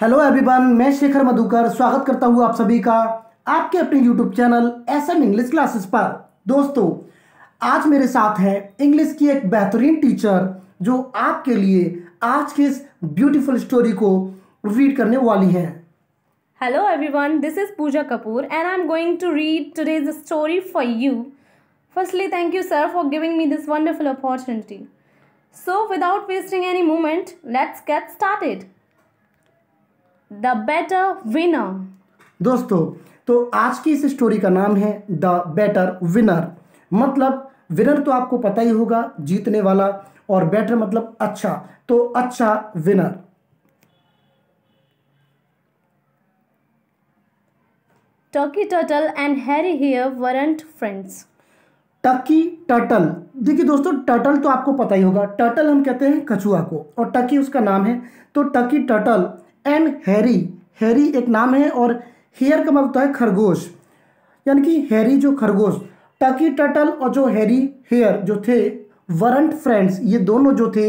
Hello everyone मैं शेखर मधुकर स्वागत करता हूँ आप सभी का आपके अपने YouTube channel S M English classes पर दोस्तों आज मेरे साथ हैं इंग्लिश की एक बेहतरीन टीचर जो आपके लिए आज की इस ब्यूटीफुल स्टोरी को रीड करने वाली हैं hello everyone this is Pooja Kapoor and I am going to read today's story for you firstly thank you sir for giving me this wonderful opportunity so without wasting any moment let's get started the better winner दोस्तों तो आज की इस story का नाम है the better winner मतलब winner तो आपको पता ही होगा जीतने वाला और बेटर मतलब अच्छा तो अच्छा winner Tucky Turtle and Harry Hare weren't friends Tucky Turtle देखिए दोस्तों टटल तो आपको पता ही होगा टटल हम कहते हैं कछुआ को और टकी उसका नाम है तो Tucky Turtle and Harry Harry एक नाम है और हेयर का मतलब होता है खरगोश यानी कि हैरी जो खरगोश टकी टटल और जो हैरी हेयर जो थे वरंट फ्रेंड्स ये दोनों जो थे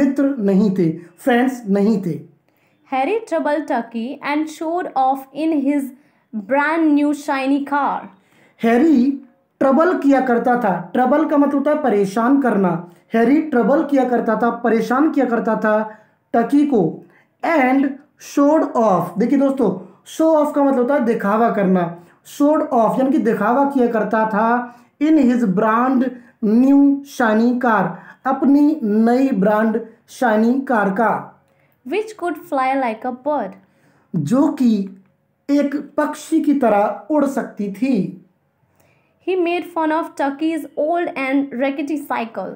मित्र नहीं थे फ्रेंड्स नहीं थे Harry trouble Tucky and show off in his brand new shiny car Harry trouble किया करता था ट्रबल का मतलब होता है परेशान करना हैरी ट्रबल किया करता था परेशान किया करता था टकी को एंड शोड ऑफ देखिए दोस्तों शो ऑफ का मतलब होता है दिखावा करना शोड ऑफ यानी कि दिखावा किया करता था in his brand new shiny car अपनी नई ब्रांड शाइनी कार का which could fly like a bird जो कि एक पक्षी की तरह उड़ सकती थी he made fun of Tucky's old and rickety cycle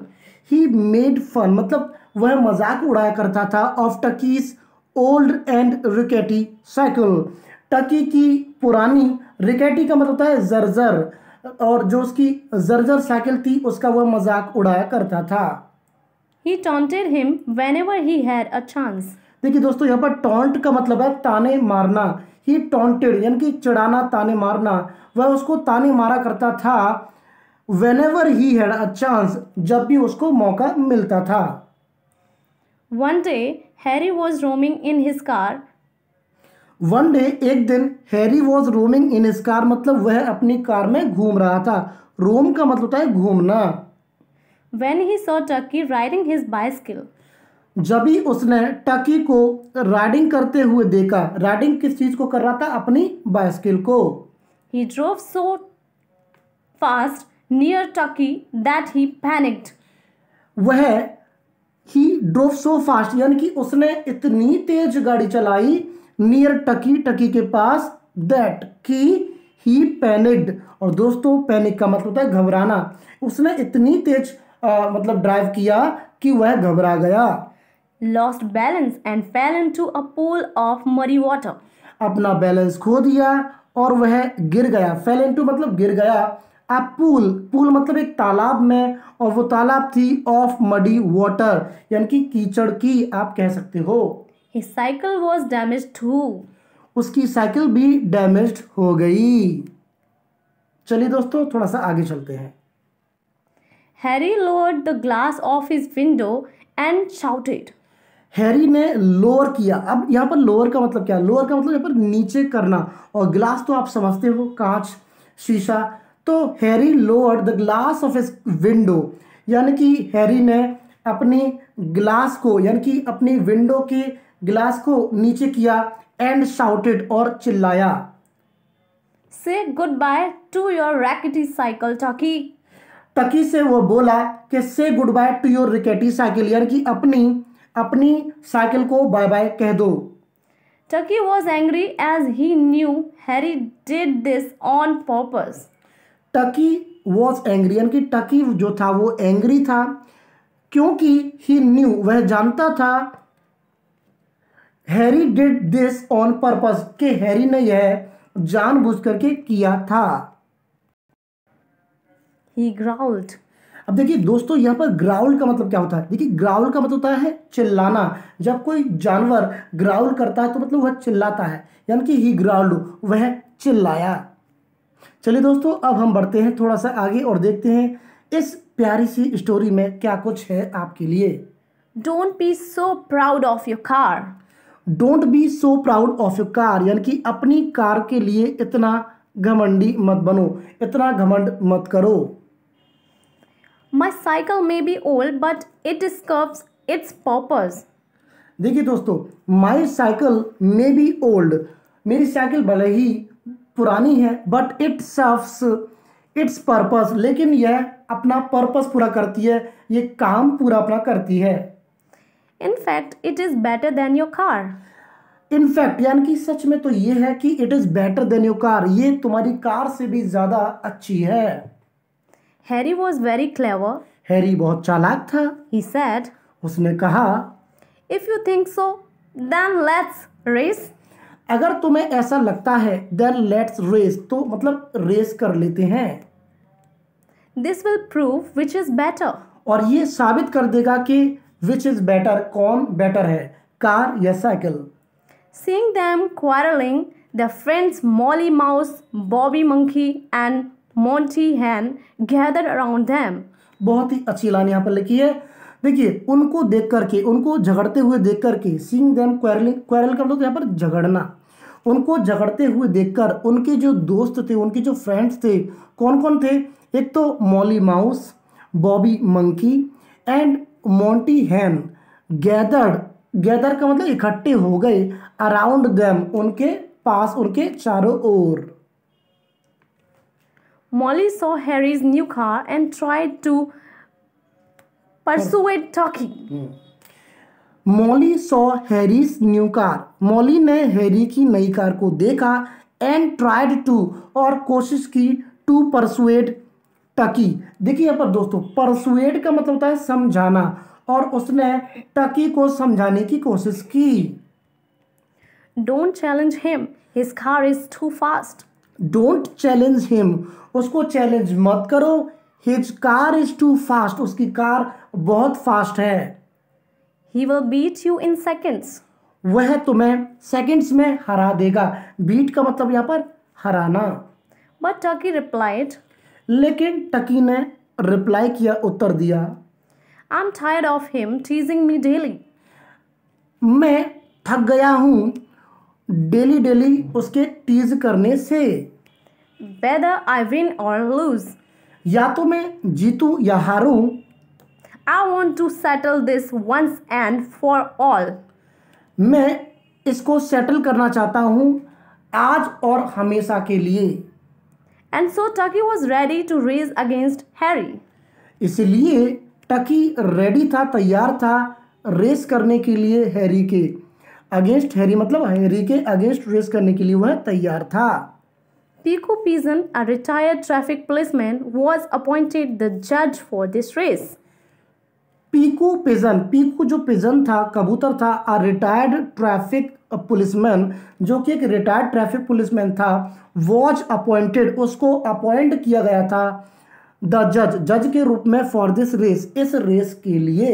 he made fun मतलब वह मजाक उड़ाया करता था of Tucky's old and rickety cycle Tucky की पुरानी रिकेटी का मतलब होता है जर्जर और जो उसकी जर्जर साइकिल थी उसका वह मजाक उड़ाया करता था he taunted him whenever he had a chance देखिए दोस्तों यहाँ पर टॉन्ट का मतलब है ताने मारना ही टॉन्टेड यानी कि चढ़ाना ताने मारना वह उसको ताने मारा करता था whenever he had a chance जब भी उसको मौका मिलता था one day Harry was roaming in his car one day एक दिन Harry was roaming in his car मतलब वह अपनी कार में घूम रहा था रोम का मतलब होता है घूमना when he saw Tucky riding his bicycle जब ही उसने टकी को राइडिंग करते हुए देखा राइडिंग किस चीज को कर रहा था अपनी बाइस्किल को he drove so fast near Tucky that he panicked वह ही ड्रोव सो फास्ट यानी कि उसने इतनी तेज गाड़ी चलाई नियर टकी टकी के पास दैट कि ही पैनिक्ड और दोस्तों पैनिक का मतलब होता है घबराना उसने इतनी तेज आ, मतलब ड्राइव किया कि वह घबरा गया lost balance and fell into a pool of murky water अपना बैलेंस खो दिया और वह गिर गया फेल इनटू मतलब गिर गया अ पूल पूल मतलब एक तालाब में और वो तालाब थी ऑफ मडी वाटर यानी कि कीचड़ की आप कह सकते हो His cycle was damaged too. उसकी साइकिल भी डैमेज हो गई चलिए दोस्तों थोड़ा सा आगे चलते हैं Harry lowered the glass of his window and shouted Harry ने लोअर किया अब यहाँ पर लोअर का मतलब क्या लोअर का मतलब यहाँ पर नीचे करना और ग्लास तो आप समझते हो कांच शीशा तो Harry lowered the glass of his window यानी कि हैरी ने अपने ग्लास को यानी कि अपनी विंडो के ग्लास को नीचे किया एंड शाउटेड और चिल्लाया say good bye to your rickety cycle Tucky Tucky से वो बोला कि say good bye to your rickety cycle यानी कि अपनी अपनी साइकिल को बाय बाय कह दो Tucky was angry as he knew Harry did this on purpose Tucky was angry यानी कि टकी जो था वो एंग्री था क्योंकि ही न्यू वह जानता था Harry did this on purpose के हैरी ने यह बुझ करके किया था ही ग्राउल्ड अब देखिए दोस्तों यहाँ पर ग्राउल का मतलब क्या होता है देखिए ग्राउल का मतलब होता है चिल्लाना जब कोई जानवर ग्राउल करता है तो मतलब वह चिल्लाता है यानी कि ही ग्राउल वह चिल्लाया चलिए दोस्तों अब हम बढ़ते हैं थोड़ा सा आगे और देखते हैं इस प्यारी सी स्टोरी में क्या कुछ है आपके लिए don't be so proud of your car don't be so proud of your car यानी कि अपनी कार के लिए इतना घमंडी मत बनो इतना घमंड मत करो my cycle may be old but it disturbs its purpose देखिए दोस्तों my cycle may be old मेरी साइकिल भले ही पुरानी है but it serves its purpose लेकिन यह अपना पर्पस पूरा करती है ये काम पूरा अपना करती है in fact it is better than your car in fact यानी कि सच में तो ये है कि it is better than your car ये तुम्हारी कार से भी ज़्यादा अच्छी है Harry was very clever Harry बहुत चालाक था ही सेड उसने कहा if you think so then let's race अगर तुम्हें ऐसा लगता है देन लेट्स रेस तो मतलब रेस कर लेते हैं this will prove which is better और ये साबित कर देगा कि विच इज़ बेटर कौन बेटर है कार या cycle seeing them quarrelling the friends Molly Mouse Bobby Monkey and Monty Hen gather around them बहुत ही अच्छी लाइन यहाँ पर लिखी है देखिए उनको देख करके उनको झगड़ते हुए देख करके सिंग देम क्वारलिंग क्वारल कर दो तो यहाँ पर झगड़ना उनको झगड़ते हुए देखकर उनके जो दोस्त थे उनके जो फ्रेंड्स थे कौन कौन थे एक तो Molly Mouse Bobby Monkey and Monty Hen gathered gather का मतलब इकट्ठे हो गए अराउंड देम उनके पास उनके चारों ओर Molly saw Harry's new car and tried to persuade hmm. Talking hmm. Molly saw Harry's new car Molly ने हैरी की नई कार को देखा एंड ट्राइड टू और कोशिश की टू परसुएड टकी देखिए यहाँ पर दोस्तों परसुएड का मतलब होता है समझाना और उसने टकी को समझाने की कोशिश की don't challenge him his car is too fast don't challenge him उसको चैलेंज मत करो his car is too fast उसकी कार बहुत फास्ट है he will beat you in seconds वह तुम्हें सेकेंड्स में हरा देगा बीट का मतलब यहाँ पर हराना बट टकी रिप्लाइड लेकिन टकी ने रिप्लाई किया उत्तर दिया I am tired of him teasing me daily मैं थक गया हूँ डेली डेली उसके टीज करने से बेदर आई विन और लूज या तो मैं जीतू या हारू I want to settle this once and for all मैं इसको सेटल करना चाहता हूँ आज और हमेशा के लिए and so Tucky was ready to race against Harry इसलिए टकी रेडी था तैयार था रेस करने के लिए हैरी के अगेंस्ट हैरी मतलब हैरी के अगेंस्ट रेस करने के लिए वह तैयार था Pico Pizan, a retired traffic policeman, was appointed the judge for this race. Piku pigeon Piku जो पिजन था कबूतर था आ रिटायर्ड ट्रैफिक पुलिसमैन जो कि एक रिटायर्ड ट्रैफिक पुलिसमैन था वॉच अपॉइंटेड उसको अपॉइंट किया गया था द जज जज के रूप में फॉर दिस रेस इस रेस के लिए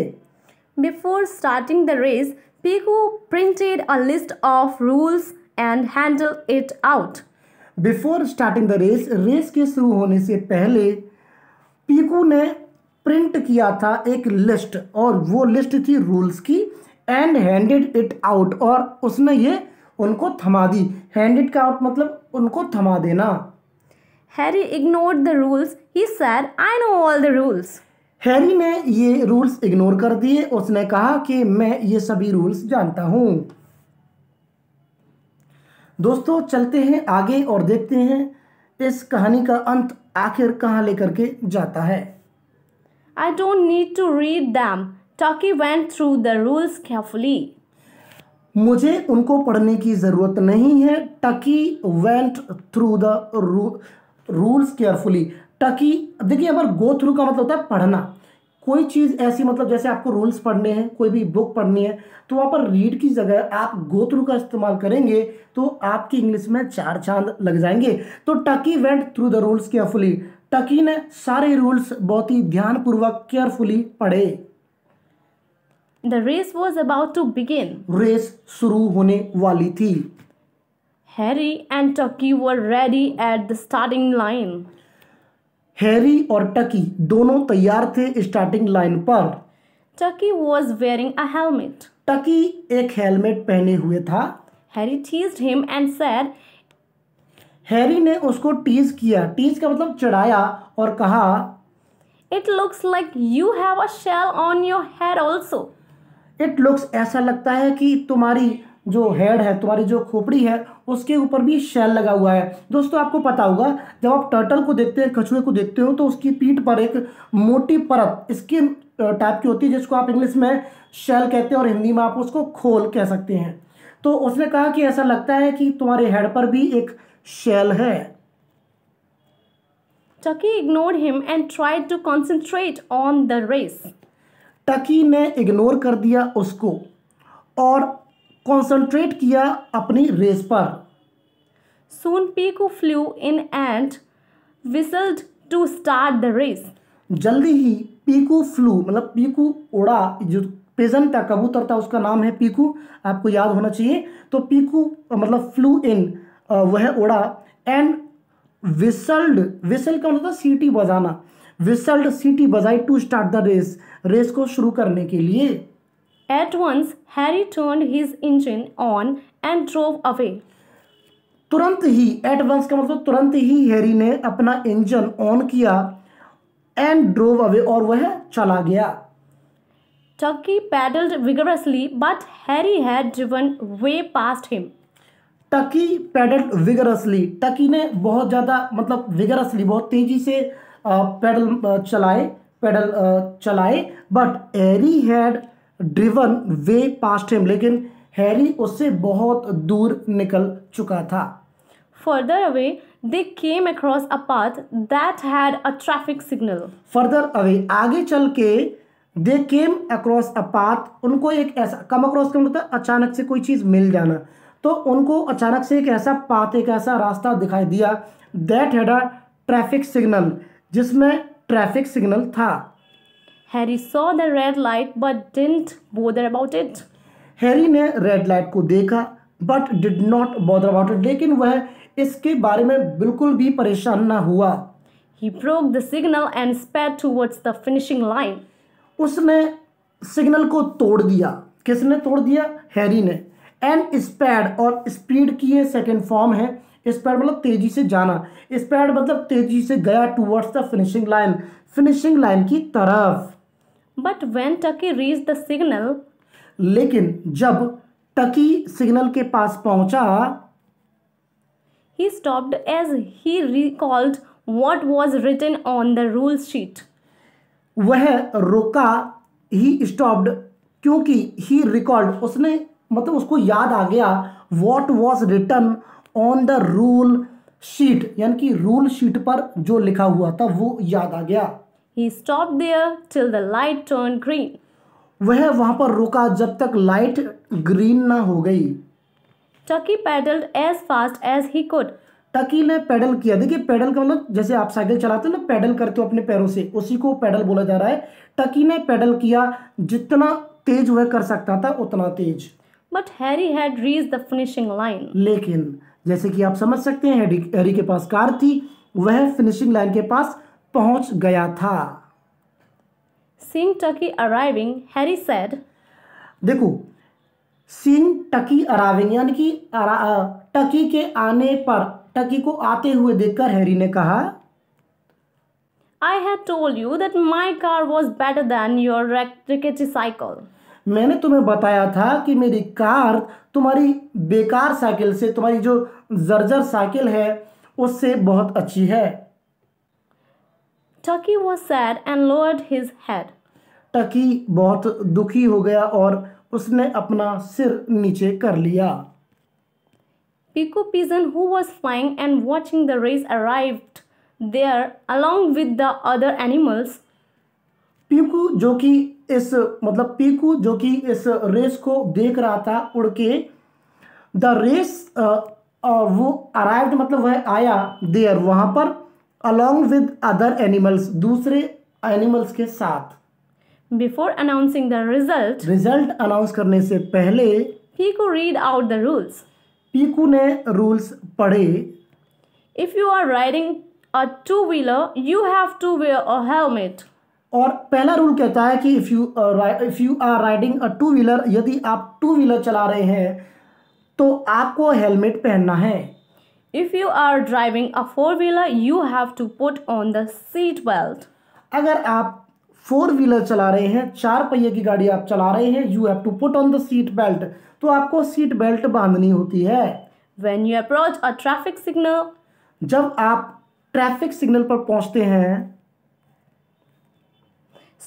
before starting the race Piku printed a list of rules and handle it out before starting the race race के शुरू होने से पहले पीकू ने प्रिंट किया था एक लिस्ट और वो लिस्ट थी रूल्स की एंड हैंडेड इट आउट और उसने ये उनको थमा दी हैंडेड का आउट मतलब उनको थमा देना Harry ignored the rules he said I know all the rules Harry ने ये रूल्स इग्नोर कर दिए उसने कहा कि मैं ये सभी रूल्स जानता हूँ दोस्तों चलते हैं आगे और देखते हैं इस कहानी का अंत आखिर कहाँ लेकर के जाता है I don't need to read them Tucky went through the rules carefully मुझे उनको पढ़ने की ज़रूरत नहीं है Tucky went through the rules carefully Tucky देखिए अगर गो थ्रू का मतलब होता है पढ़ना कोई चीज़ ऐसी मतलब जैसे आपको रूल्स पढ़ने हैं कोई भी बुक पढ़नी है तो वहाँ पर रीड की जगह आप गोथ्रू का इस्तेमाल करेंगे तो आपकी इंग्लिश में चार चांद लग जाएंगे तो Tucky went through the rules carefully Tucky ने सारे रूल्स बहुत ही ध्यानपूर्वक केयरफुली पढ़े the race was about to begin race शुरू होने वाली थी Harry and Tucky were ready at the starting line Harry और टकी दोनों तैयार थे स्टार्टिंग लाइन पर Tucky was wearing a helmet Tucky एक हेलमेट पहने हुए था Harry teased him and said Harry ने उसको टीज किया टीज का मतलब चढ़ाया और कहा it looks like you have a shell on your hair also it looks ऐसा लगता है कि तुम्हारी जो हेड है तुम्हारी जो खोपड़ी है उसके ऊपर भी शेल लगा हुआ है दोस्तों आपको पता होगा जब आप टर्टल को देखते हैं कछुए को देखते हो तो उसकी पीठ पर एक मोटी परत स्किन टाइप की होती है जिसको आप इंग्लिश में शेल कहते हैं और हिंदी में आप उसको खोल कह सकते हैं तो उसने कहा कि ऐसा लगता है कि तुम्हारे हेड पर भी एक शेल है Tucky ignored him and tried to concentrate on the race Tucky ने इग्नोर कर दिया उसको और कॉन्सेंट्रेट किया अपनी रेस पर soon Piku flew in and whistled to start the race जल्दी ही पीकू फ्लू मतलब पीकू उड़ा जो पेजन था कबूतर था उसका नाम है पीकू आपको याद होना चाहिए तो पीकू मतलब फ्लू इन वह उड़ा एंड विसल्ड विसल का मतलब था सीटी बजाना विसल्ड सीटी बजाई to start the race race को शुरू करने के लिए At once Harry turned his engine on and drove away. तुरंत ही एट वंस का मतलब तुरंत ही हैरी ने अपना इंजन ऑन किया एंड ड्रोव अवे और वह चला गया Tucky pedalled vigorously but Harry had driven way past him Tucky pedalled vigorously Tucky ने बहुत ज़्यादा मतलब विगरसली बहुत तेज़ी से पैडल चलाए पैडल चलाए but Harry had driven way past him लेकिन हैरी उससे बहुत दूर निकल चुका था further away they came across a path that had a traffic signal further away आगे चल के दे केम अक्रॉस अ पाथ उनको एक ऐसा कम अक्रॉस का मतलब अचानक से कोई चीज़ मिल जाना तो उनको अचानक से एक ऐसा पाथ एक ऐसा रास्ता दिखाई दिया that had a traffic signal जिसमें ट्रैफिक सिग्नल था Harry saw the red light but didn't bother about it Harry ने रेड लाइट को देखा but did not bother about it लेकिन वह इसके बारे में बिल्कुल भी परेशान ना हुआ He broke the signal and sped towards the finishing line. उसने सिग्नल को तोड़ दिया किसने तोड़ दिया हैरी ने एंड स्पैड और स्पीड की ये सेकेंड फॉर्म है स्पैड मतलब तेजी से जाना स्पैड मतलब तेजी से गया towards the finishing line finishing line की तरफ but when Tucky reach the signal लेकिन जब टकी सिग्नल के पास पहुंचा he stopped as he recalled what was written on the rule sheet वह रोका ही स्टॉप्ड क्योंकि ही रिकॉर्ड उसने मतलब उसको याद आ गया what was written on the rule sheet यानी कि रूल शीट पर जो लिखा हुआ था वो याद आ गया He stopped there till the light turned green. वह वहां पर रुका जब तक लाइट ग्रीन ना हो गई Tucky pedalled as fast as he could Tucky ने पैडल किया देखिए पैडल का मतलब जैसे आप साइकिल चलाते हो ना पैडल करते हो अपने पैरों से उसी को पैडल बोला जा रहा है टकी ने पैडल किया जितना तेज वह कर सकता था उतना तेज but Harry had reach the finishing line लेकिन जैसे कि आप समझ सकते हैं हैरी के पास कार थी वह फिनिशिंग लाइन के पास पहुंच गया था seeing Tucky arriving Harry said देखो सीन टकी अराइविंग यानी कि टकी के आने पर टकी को आते हुए देखकर हैरी ने कहा I have told you that my car was better than your rickety cycle मैंने तुम्हें बताया था कि मेरी कार तुम्हारी बेकार साइकिल से तुम्हारी जो जर्जर साइकिल है उससे बहुत अच्छी है Tucky was sad and lowered his head. Tucky बहुत दुखी हो गया और उसने अपना सिर नीचे कर लिया Pico Pigeon, who was flying and watching the race, arrived there along with the other animals. Piku जो कि इस मतलब पीकू जो कि इस रेस को देख रहा था उड़ के द रेस वो अराइव मतलब वह आया देयर वहां पर अलोंग विद अदर एनिमल्स दूसरे एनिमल्स के साथ before announcing the result result announce करने से पहले Piku read out the rules Piku ने रूल्स पढ़े if you are riding a two wheeler you have to wear a helmet और पहला रूल कहता है कि if you if you are riding a two wheeler यदि आप टू व्हीलर चला रहे हैं तो आपको हेलमेट पहनना है if you are driving a four wheeler you have to put on the seat belt अगर आप फोर व्हीलर चला रहे हैं चार पहिए की गाड़ी आप चला रहे हैं you have to put on the seat belt तो आपको सीट बेल्ट बांधनी होती है when you approach a traffic signal जब आप ट्रैफिक सिग्नल पर पहुंचते हैं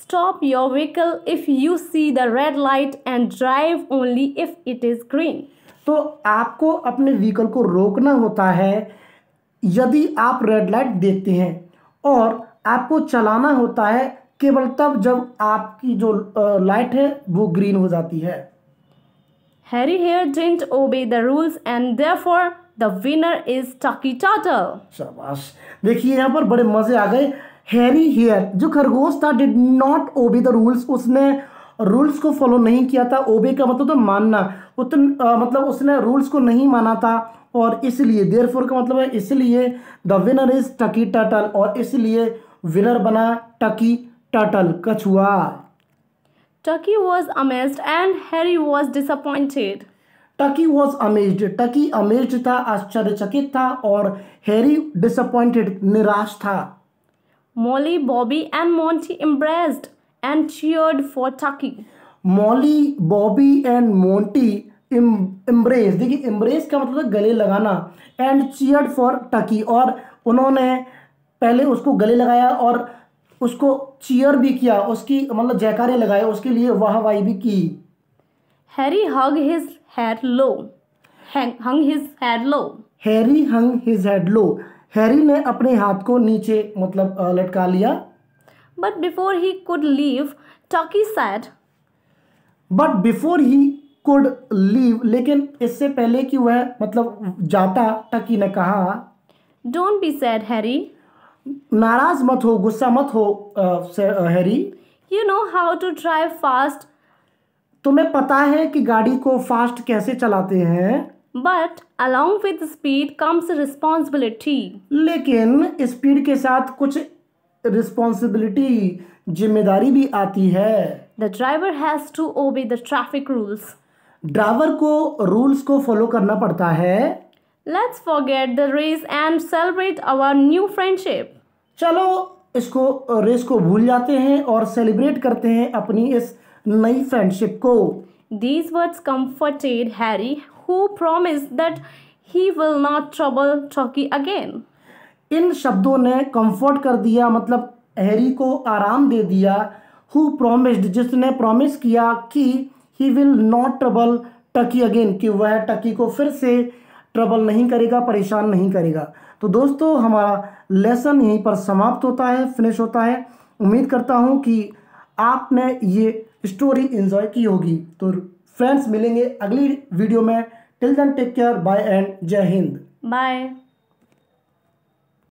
stop your vehicle if you see the red light and drive only if it is green तो आपको अपने व्हीकल को रोकना होता है यदि आप रेड लाइट देखते हैं और आपको चलाना होता है केवल तब जब आपकी जो लाइट है वो ग्रीन हो जाती है Harry hare didn't obey the rules and therefore the winner is Tucky Turtle शाबाश देखिए यहाँ पर बड़े मजे आ गए हैरी हेयर जो खरगोश था did not obey the rules उसने रूल्स को फॉलो नहीं किया था ओबे का मतलब था मानना उतन आ, मतलब उसने रूल्स को नहीं माना था और इसलिए देर फोर का मतलब है इसलिए the winner is Tucky Turtle और इसलिए विनर बना टकी टटल कछुआ Tucky was amaze and Harry was disappointed Tucky was amaze Tucky amaze था आश्चर्यचकित था और हैरी डिसअपॉइंटेड निराश था Molly Bobby and Monty embraced and cheered for Tucky. Molly, Bobby and Monty embrace देखिए embrace का मतलब गले लगाना and cheered for टकी और उन्होंने पहले उसको गले लगाया और उसको cheer भी किया उसकी मतलब जयकारे लगाए उसके लिए वाह वाही भी की Harry hung his his low. Hang, hung his head low. Harry hung his head low. Harry ने अपने हाथ को नीचे मतलब लटका लिया But before he could leave, Taki said, but before he could leave lekin isse pehle ki woh matlab jata टकी ne kaha don't be sad harry नाराज मत हो गुस्सा मत हो Harry you know how to drive fast तुम्हें पता है कि गाड़ी को फास्ट कैसे चलाते हैं but along with speed comes responsibility लेकिन स्पीड के साथ कुछ रिस्पॉन्सिबिलिटी जिम्मेदारी भी आती है the driver has to obey the traffic rules driver को रूल्स को फॉलो करना पड़ता है let's forget the race and celebrate our new friendship चलो इसको रेस को भूल जाते हैं और सेलिब्रेट करते हैं अपनी इस नई फ्रेंडशिप को these words comforted Harry who promise that he will not trouble Tucky again इन शब्दों ने कंफर्ट कर दिया मतलब हैरी को आराम दे दिया हु प्रोमिस्ड जिसने प्रॉमिस किया कि he will not trouble Tucky again कि वह टकी को फिर से ट्रबल नहीं करेगा परेशान नहीं करेगा तो दोस्तों हमारा लेसन यहीं पर समाप्त होता है फिनिश होता है उम्मीद करता हूँ कि आपने ये स्टोरी इन्जॉय की होगी तो फ्रेंड्स मिलेंगे अगली वीडियो में till then take care bye and Jai Hind bye